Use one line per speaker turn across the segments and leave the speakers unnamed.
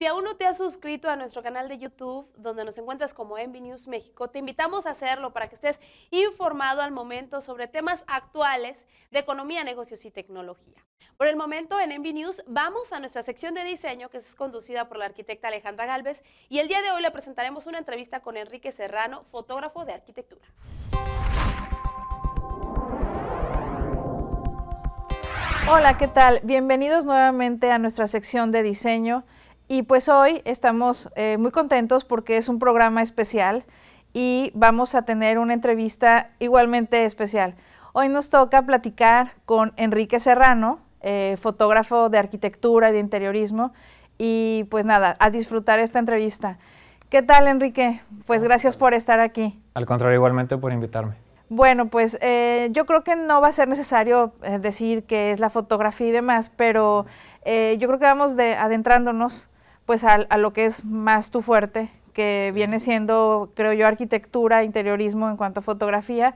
Si aún no te has suscrito a nuestro canal de YouTube, donde nos encuentras como Envinews News México, te invitamos a hacerlo para que estés informado al momento sobre temas actuales de economía, negocios y tecnología. Por el momento, en Envy News vamos a nuestra sección de diseño, que es conducida por la arquitecta Alejandra Galvez, y el día de hoy le presentaremos una entrevista con Enrique Serrano, fotógrafo de arquitectura.
Hola, ¿qué tal? Bienvenidos nuevamente a nuestra sección de diseño. Y pues hoy estamos eh, muy contentos porque es un programa especial y vamos a tener una entrevista igualmente especial. Hoy nos toca platicar con Enrique Serrano, eh, fotógrafo de arquitectura y de interiorismo. Y pues nada, a disfrutar esta entrevista. ¿Qué tal, Enrique? Pues gracias por estar aquí.
Al contrario, igualmente por invitarme.
Bueno, pues eh, yo creo que no va a ser necesario decir que es la fotografía y demás, pero yo creo que vamos de, adentrándonos pues a, lo que es más tu fuerte, que viene siendo, creo yo, arquitectura, interiorismo en cuanto a fotografía.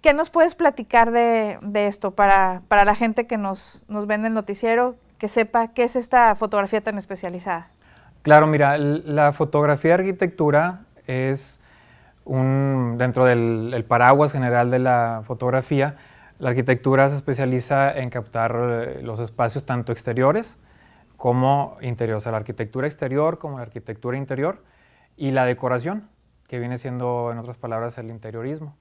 ¿Qué nos puedes platicar de, esto para, la gente que nos, nos vende el noticiero, que sepa qué es esta fotografía tan especializada?
Claro, mira, la fotografía de arquitectura es dentro del paraguas general de la fotografía, la arquitectura se especializa en captar eh, los espacios tanto exteriores como interior, o sea, la arquitectura exterior como la arquitectura interior y la decoración, que viene siendo, en otras palabras, el interiorismo.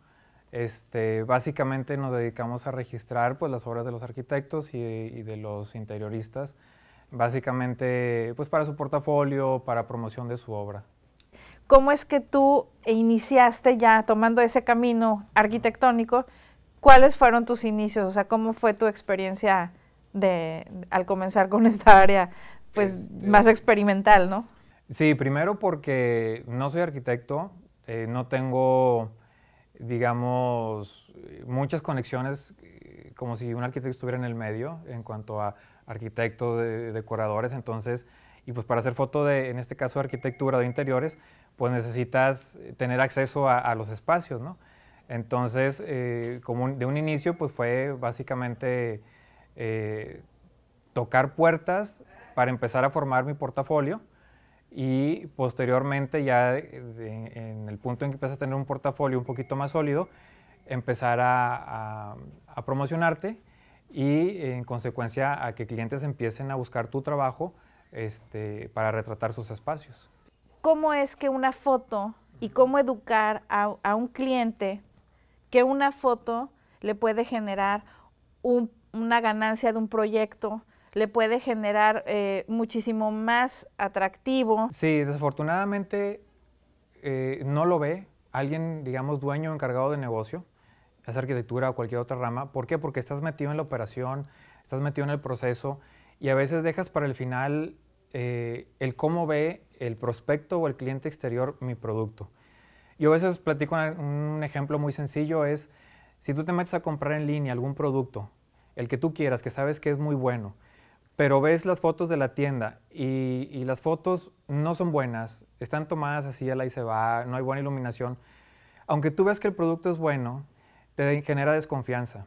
Este, básicamente nos dedicamos a registrar pues, las obras de los arquitectos y de, los interioristas, básicamente pues, para su portafolio, para promoción de su obra.
¿Cómo es que tú iniciaste ya tomando ese camino arquitectónico? ¿Cuáles fueron tus inicios? O sea, ¿cómo fue tu experiencia de, al comenzar con esta área pues este, más experimental, ¿no?
Sí, primero porque no soy arquitecto, eh, no tengo, digamos, muchas conexiones eh, como si un arquitecto estuviera en el medio en cuanto a arquitectos, decoradores, entonces, y pues para hacer foto de, en este caso, arquitectura de interiores, pues necesitas tener acceso a, los espacios, ¿no? Entonces, eh, como de un inicio, pues fue básicamente eh, tocar puertas para empezar a formar mi portafolio y posteriormente ya en, el punto en que empiezas a tener un portafolio un poquito más sólido, empezar a, promocionarte y en consecuencia a que clientes empiecen a buscar tu trabajo este, para retratar sus espacios.
¿Cómo es que una foto y cómo educar a, a un cliente que una foto le puede generar un una ganancia de un proyecto le puede generar eh, muchísimo más atractivo.
Sí, desafortunadamente eh, no lo ve alguien, digamos, dueño o encargado de negocio, es arquitectura o cualquier otra rama. ¿Por qué? Porque estás metido en la operación, estás metido en el proceso y a veces dejas para el final eh, el cómo ve el prospecto o el cliente exterior mi producto. Yo a veces platico un ejemplo muy sencillo, es si tú te metes a comprar en línea algún producto el que tú quieras, que sabes que es muy bueno, pero ves las fotos de la tienda y, las fotos no son buenas, están tomadas así, a la y se va, no hay buena iluminación, aunque tú ves que el producto es bueno, te genera desconfianza.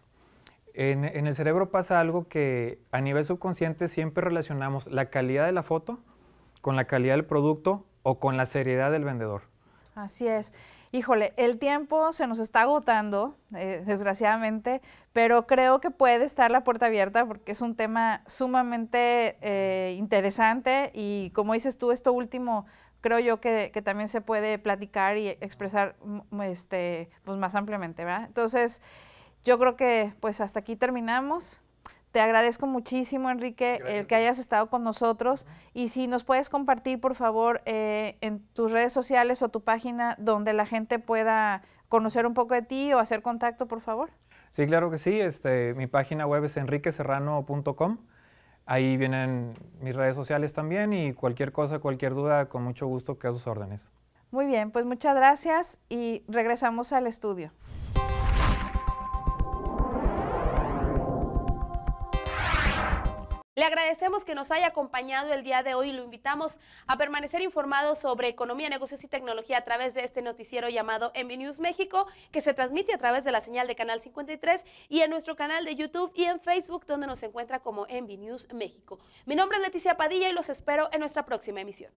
en, el cerebro pasa algo que a nivel subconsciente siempre relacionamos la calidad de la foto con la calidad del producto o con la seriedad del vendedor.
Así es. Híjole, el tiempo se nos está agotando, eh, desgraciadamente, pero creo que puede estar la puerta abierta porque es un tema sumamente eh, interesante y como dices tú, esto último creo yo que, también se puede platicar y expresar mm, este, pues, más ampliamente, ¿verdad? Entonces, yo creo que pues hasta aquí terminamos. Te agradezco muchísimo, Enrique, el que hayas estado con nosotros. Y si nos puedes compartir, por favor, eh, en tus redes sociales o tu página donde la gente pueda conocer un poco de ti o hacer contacto, por favor.
Sí, claro que sí. Este, mi página web es enriqueserrano.com. Ahí vienen mis redes sociales también y cualquier cosa, cualquier duda, con mucho gusto que a sus órdenes.
Muy bien, pues muchas gracias y regresamos al estudio.
Le agradecemos que nos haya acompañado el día de hoy y lo invitamos a permanecer informado sobre economía, negocios y tecnología a través de este noticiero llamado Envi News México, que se transmite a través de la señal de Canal 53 y en nuestro canal de YouTube y en Facebook, donde nos encuentra como Envi News México. Mi nombre es Leticia Padilla y los espero en nuestra próxima emisión.